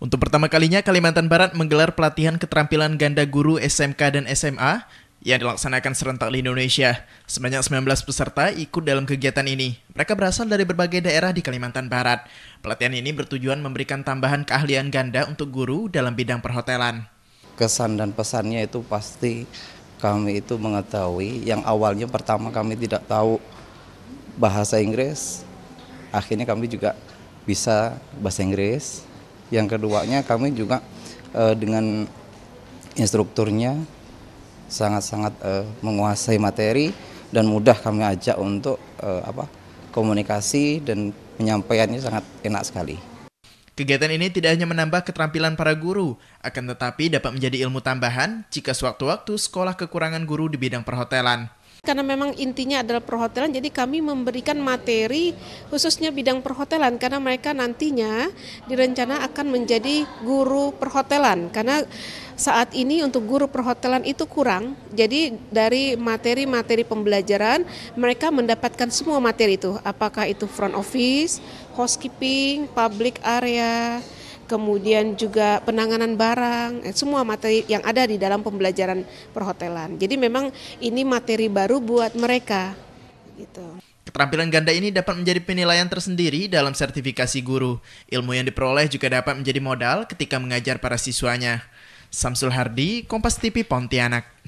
Untuk pertama kalinya, Kalimantan Barat menggelar pelatihan keterampilan ganda guru SMK dan SMA yang dilaksanakan serentak di Indonesia. Sebanyak 19 peserta ikut dalam kegiatan ini. Mereka berasal dari berbagai daerah di Kalimantan Barat. Pelatihan ini bertujuan memberikan tambahan keahlian ganda untuk guru dalam bidang perhotelan. Kesan dan pesannya itu pasti kami itu mengetahui yang awalnya pertama kami tidak tahu bahasa Inggris, akhirnya kami juga bisa bahasa Inggris, yang keduanya kami juga uh, dengan instrukturnya sangat-sangat uh, menguasai materi dan mudah kami ajak untuk uh, apa komunikasi dan penyampaiannya sangat enak sekali. Kegiatan ini tidak hanya menambah keterampilan para guru, akan tetapi dapat menjadi ilmu tambahan jika sewaktu-waktu sekolah kekurangan guru di bidang perhotelan. Karena memang intinya adalah perhotelan, jadi kami memberikan materi khususnya bidang perhotelan karena mereka nantinya direncana akan menjadi guru perhotelan karena saat ini untuk guru perhotelan itu kurang. Jadi dari materi-materi pembelajaran mereka mendapatkan semua materi itu, apakah itu front office, housekeeping, public area, kemudian juga penanganan barang, eh, semua materi yang ada di dalam pembelajaran perhotelan. Jadi memang ini materi baru buat mereka. Gitu. Keterampilan ganda ini dapat menjadi penilaian tersendiri dalam sertifikasi guru. Ilmu yang diperoleh juga dapat menjadi modal ketika mengajar para siswanya. Samsul Hardi, Kompas TV Pontianak.